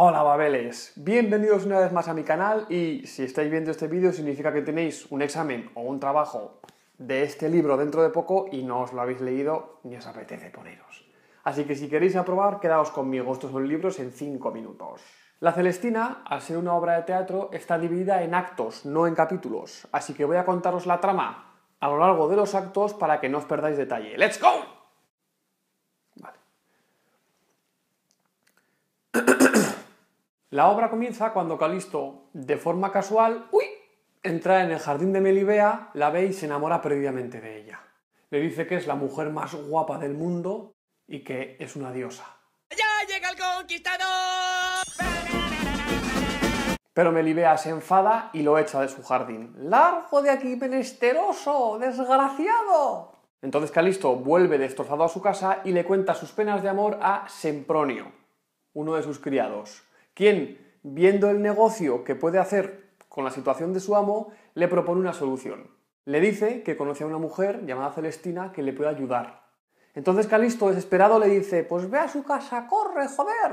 Hola Babeles, bienvenidos una vez más a mi canal y si estáis viendo este vídeo significa que tenéis un examen o un trabajo de este libro dentro de poco y no os lo habéis leído ni os apetece poneros. Así que si queréis aprobar, quedaos conmigo, estos son libros en 5 minutos. La Celestina, al ser una obra de teatro, está dividida en actos, no en capítulos, así que voy a contaros la trama a lo largo de los actos para que no os perdáis detalle. ¡Let's go! La obra comienza cuando Calisto, de forma casual, entra en el jardín de Melibea, la ve y se enamora previamente de ella. Le dice que es la mujer más guapa del mundo y que es una diosa. ¡Ya llega el conquistador! Pero Melibea se enfada y lo echa de su jardín. ¡Largo de aquí, penesteroso, ¡Desgraciado! Entonces Calisto vuelve destrozado a su casa y le cuenta sus penas de amor a Sempronio, uno de sus criados quien, viendo el negocio que puede hacer con la situación de su amo, le propone una solución. Le dice que conoce a una mujer llamada Celestina que le puede ayudar. Entonces Calisto, desesperado, le dice, pues ve a su casa, corre, joder.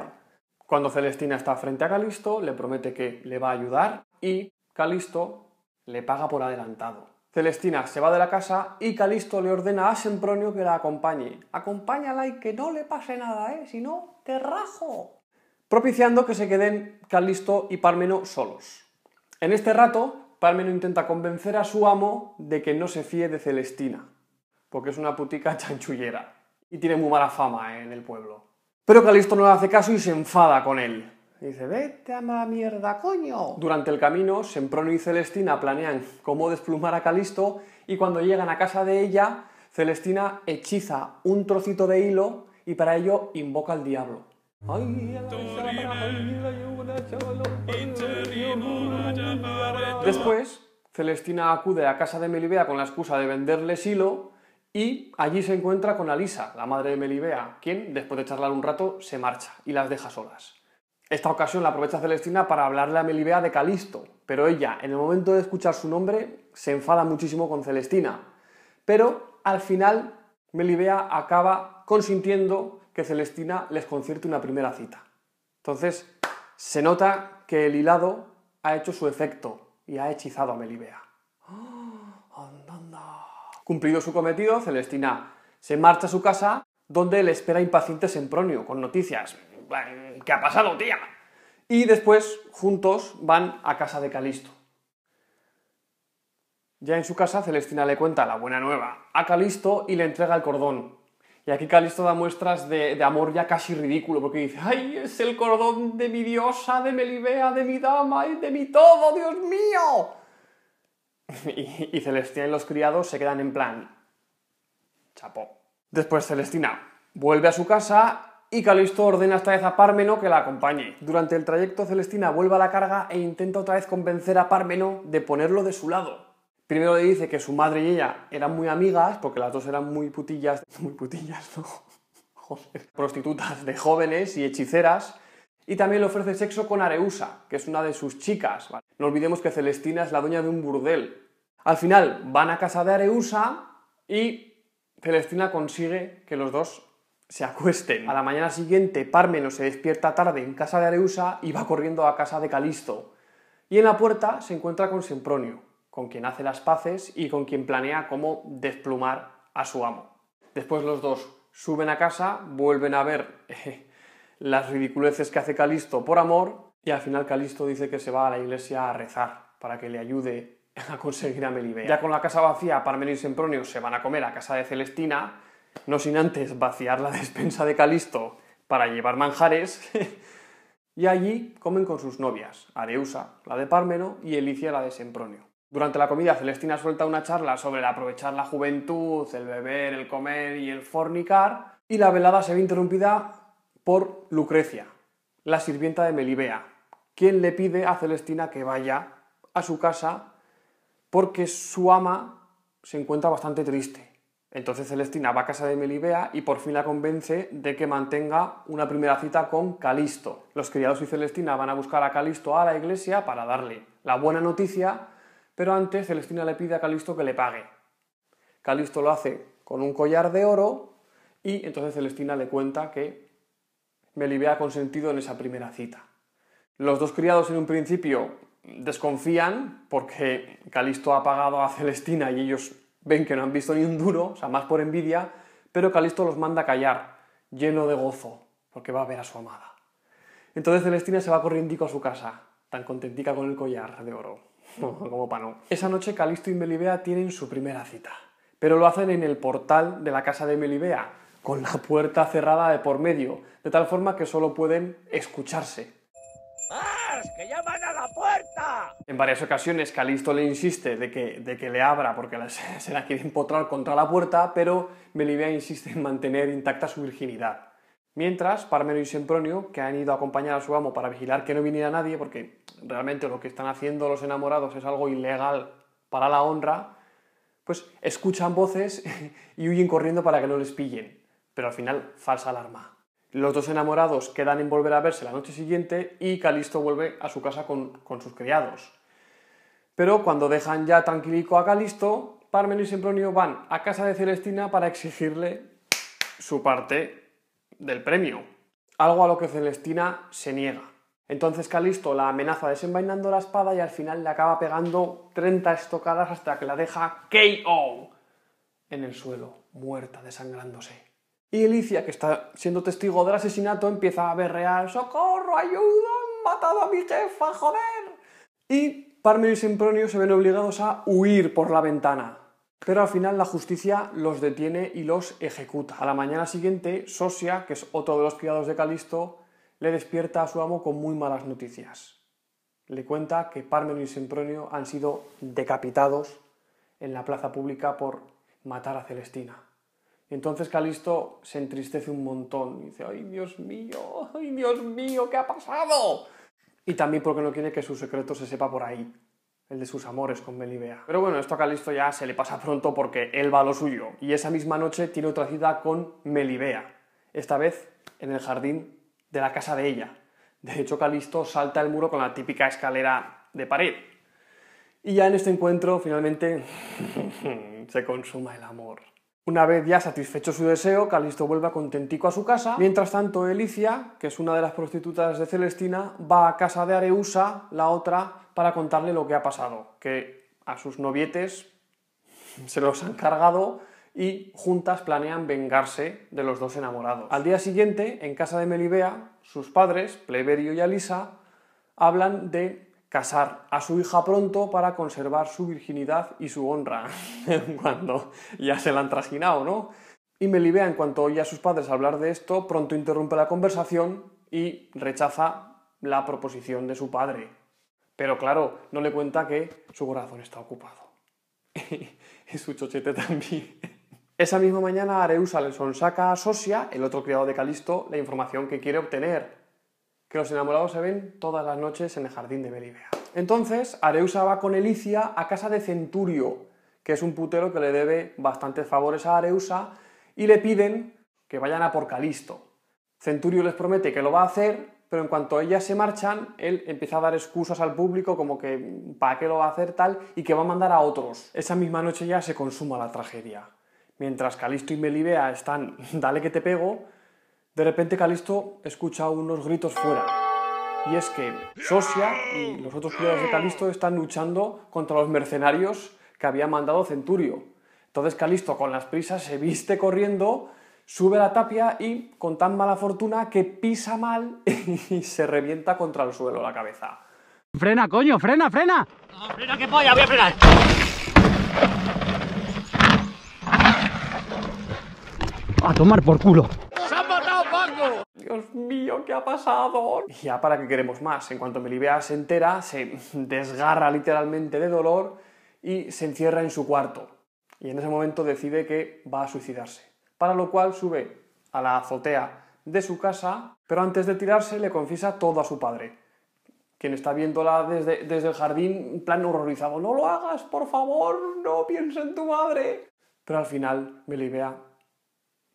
Cuando Celestina está frente a Calisto, le promete que le va a ayudar y Calisto le paga por adelantado. Celestina se va de la casa y Calisto le ordena a Sempronio que la acompañe. Acompáñala y que no le pase nada, ¿eh? Si no, te rajo propiciando que se queden Calisto y Parmeno solos. En este rato, Parmeno intenta convencer a su amo de que no se fíe de Celestina, porque es una putica chanchullera y tiene muy mala fama eh, en el pueblo. Pero Calisto no le hace caso y se enfada con él. dice, vete a la mierda, coño. Durante el camino, Semprono y Celestina planean cómo desplumar a Calisto y cuando llegan a casa de ella, Celestina hechiza un trocito de hilo y para ello invoca al diablo. Después, Celestina acude a casa de Melibea con la excusa de venderle Silo y allí se encuentra con Alisa, la madre de Melibea, quien, después de charlar un rato, se marcha y las deja solas. Esta ocasión la aprovecha Celestina para hablarle a Melibea de Calisto, pero ella, en el momento de escuchar su nombre, se enfada muchísimo con Celestina. Pero al final, Melibea acaba consintiendo que Celestina les concierte una primera cita. Entonces, se nota que el hilado ha hecho su efecto y ha hechizado a Melibea. ¡Oh! Cumplido su cometido, Celestina se marcha a su casa, donde le espera impaciente Sempronio, con noticias. ¿Qué ha pasado, tía? Y después, juntos, van a casa de Calisto. Ya en su casa, Celestina le cuenta la buena nueva a Calisto y le entrega el cordón, y aquí Calisto da muestras de, amor ya casi ridículo, porque dice, ¡ay, es el cordón de mi diosa, de Melibea, de mi dama y de mi todo, Dios mío! Y, Celestina y los criados se quedan en plan... Chapo. Después Celestina vuelve a su casa y Calisto ordena esta vez a Pármeno que la acompañe. Durante el trayecto Celestina vuelve a la carga e intenta otra vez convencer a Pármeno de ponerlo de su lado. Primero le dice que su madre y ella eran muy amigas, porque las dos eran muy putillas, muy putillas, ¿no? Joder, prostitutas de jóvenes y hechiceras. Y también le ofrece sexo con Areusa, que es una de sus chicas. No olvidemos que Celestina es la dueña de un burdel. Al final van a casa de Areusa y Celestina consigue que los dos se acuesten. A la mañana siguiente, Parmeno se despierta tarde en casa de Areusa y va corriendo a casa de Calisto. Y en la puerta se encuentra con Sempronio con quien hace las paces y con quien planea cómo desplumar a su amo. Después los dos suben a casa, vuelven a ver las ridiculeces que hace Calisto por amor y al final Calisto dice que se va a la iglesia a rezar para que le ayude a conseguir a Melibea. Ya con la casa vacía, Parmeno y Sempronio se van a comer a casa de Celestina, no sin antes vaciar la despensa de Calisto para llevar manjares. y allí comen con sus novias, Areusa, la de Parmeno, y Elicia, la de Sempronio. Durante la comida, Celestina suelta una charla sobre el aprovechar la juventud, el beber, el comer y el fornicar, y la velada se ve interrumpida por Lucrecia, la sirvienta de Melibea, quien le pide a Celestina que vaya a su casa porque su ama se encuentra bastante triste. Entonces Celestina va a casa de Melibea y por fin la convence de que mantenga una primera cita con Calisto. Los criados y Celestina van a buscar a Calisto a la iglesia para darle la buena noticia pero antes Celestina le pide a Calisto que le pague. Calisto lo hace con un collar de oro y entonces Celestina le cuenta que Melibea ha consentido en esa primera cita. Los dos criados en un principio desconfían porque Calisto ha pagado a Celestina y ellos ven que no han visto ni un duro, o sea, más por envidia, pero Calisto los manda a callar, lleno de gozo, porque va a ver a su amada. Entonces Celestina se va corriendo a su casa, tan contentica con el collar de oro. Esa noche Calisto y Melibea tienen su primera cita, pero lo hacen en el portal de la casa de Melibea, con la puerta cerrada de por medio, de tal forma que solo pueden escucharse. ¡Ah! ¡Que llaman a la puerta! En varias ocasiones Calisto le insiste de que, de que le abra porque se la quiere empotrar contra la puerta, pero Melibea insiste en mantener intacta su virginidad. Mientras, Parmeno y Sempronio, que han ido a acompañar a su amo para vigilar que no viniera nadie, porque realmente lo que están haciendo los enamorados es algo ilegal para la honra, pues escuchan voces y huyen corriendo para que no les pillen. Pero al final, falsa alarma. Los dos enamorados quedan en volver a verse la noche siguiente y Calisto vuelve a su casa con, con sus criados. Pero cuando dejan ya tranquilico a Calisto, Parmenio y Sempronio van a casa de Celestina para exigirle su parte del premio, algo a lo que Celestina se niega. Entonces Calisto la amenaza desenvainando la espada y al final le acaba pegando 30 estocadas hasta que la deja KO en el suelo, muerta, desangrándose. Y Elicia, que está siendo testigo del asesinato, empieza a berrear ¡Socorro, ayuda! ¡Han matado a mi jefa, joder! Y Parmenio y Sempronio se ven obligados a huir por la ventana pero al final la justicia los detiene y los ejecuta. A la mañana siguiente, Sosia, que es otro de los criados de Calisto, le despierta a su amo con muy malas noticias. Le cuenta que Parmenio y Sempronio han sido decapitados en la plaza pública por matar a Celestina. Entonces Calisto se entristece un montón y dice, ¡ay Dios mío! ¡ay Dios mío! ¿Qué ha pasado? Y también porque no quiere que su secreto se sepa por ahí el de sus amores con Melibea. Pero bueno, esto a Calisto ya se le pasa pronto porque él va a lo suyo, y esa misma noche tiene otra cita con Melibea, esta vez en el jardín de la casa de ella. De hecho, Calisto salta el muro con la típica escalera de pared. Y ya en este encuentro, finalmente, se consuma el amor. Una vez ya satisfecho su deseo, Calisto vuelve contentico a su casa. Mientras tanto, Elicia, que es una de las prostitutas de Celestina, va a casa de Areusa, la otra, para contarle lo que ha pasado, que a sus novietes se los han cargado y juntas planean vengarse de los dos enamorados. Al día siguiente, en casa de Melibea, sus padres, Pleberio y Alisa, hablan de casar a su hija pronto para conservar su virginidad y su honra, cuando ya se la han trajinado, ¿no? Y Melibea, en cuanto oye a sus padres hablar de esto, pronto interrumpe la conversación y rechaza la proposición de su padre. Pero claro, no le cuenta que su corazón está ocupado. y su chochete también. Esa misma mañana Areusa le saca a Sosia, el otro criado de Calisto, la información que quiere obtener, que los enamorados se ven todas las noches en el jardín de Belivea. Entonces, Areusa va con Elicia a casa de Centurio, que es un putero que le debe bastantes favores a Areusa, y le piden que vayan a por Calisto. Centurio les promete que lo va a hacer, pero en cuanto ellas se marchan, él empieza a dar excusas al público como que para qué lo va a hacer tal y que va a mandar a otros. Esa misma noche ya se consuma la tragedia. Mientras Calisto y Melibea están dale que te pego, de repente Calisto escucha unos gritos fuera. Y es que Sosia y los otros criados de Calisto están luchando contra los mercenarios que había mandado Centurio. Entonces Calisto con las prisas se viste corriendo, sube la tapia y con tan mala fortuna que pisa mal y se revienta contra el suelo la cabeza. Frena, coño, frena, frena. Ah, frena que voy a frenar. A tomar por culo. Dios mío, ¿qué ha pasado? Y ya para que queremos más. En cuanto Melibea se entera, se desgarra literalmente de dolor y se encierra en su cuarto. Y en ese momento decide que va a suicidarse. Para lo cual sube a la azotea de su casa, pero antes de tirarse le confiesa todo a su padre, quien está viéndola desde, el jardín, en plan horrorizado, no lo hagas, por favor, no pienses en tu madre. Pero al final, Melibea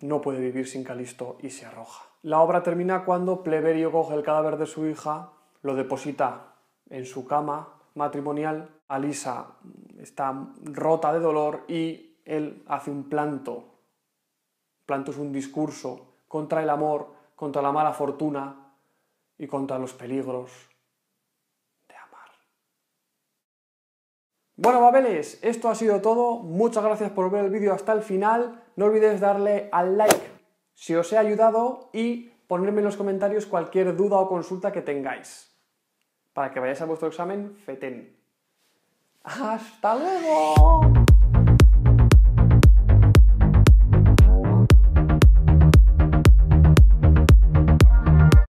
no puede vivir sin Calisto y se arroja. La obra termina cuando Pleberio coge el cadáver de su hija, lo deposita en su cama matrimonial. Alisa está rota de dolor y él hace un planto. Planto es un discurso contra el amor, contra la mala fortuna y contra los peligros de amar. Bueno, babeles, esto ha sido todo. Muchas gracias por ver el vídeo hasta el final. No olvides darle al like si os he ayudado y ponedme en los comentarios cualquier duda o consulta que tengáis para que vayáis a vuestro examen FETEN. ¡Hasta luego!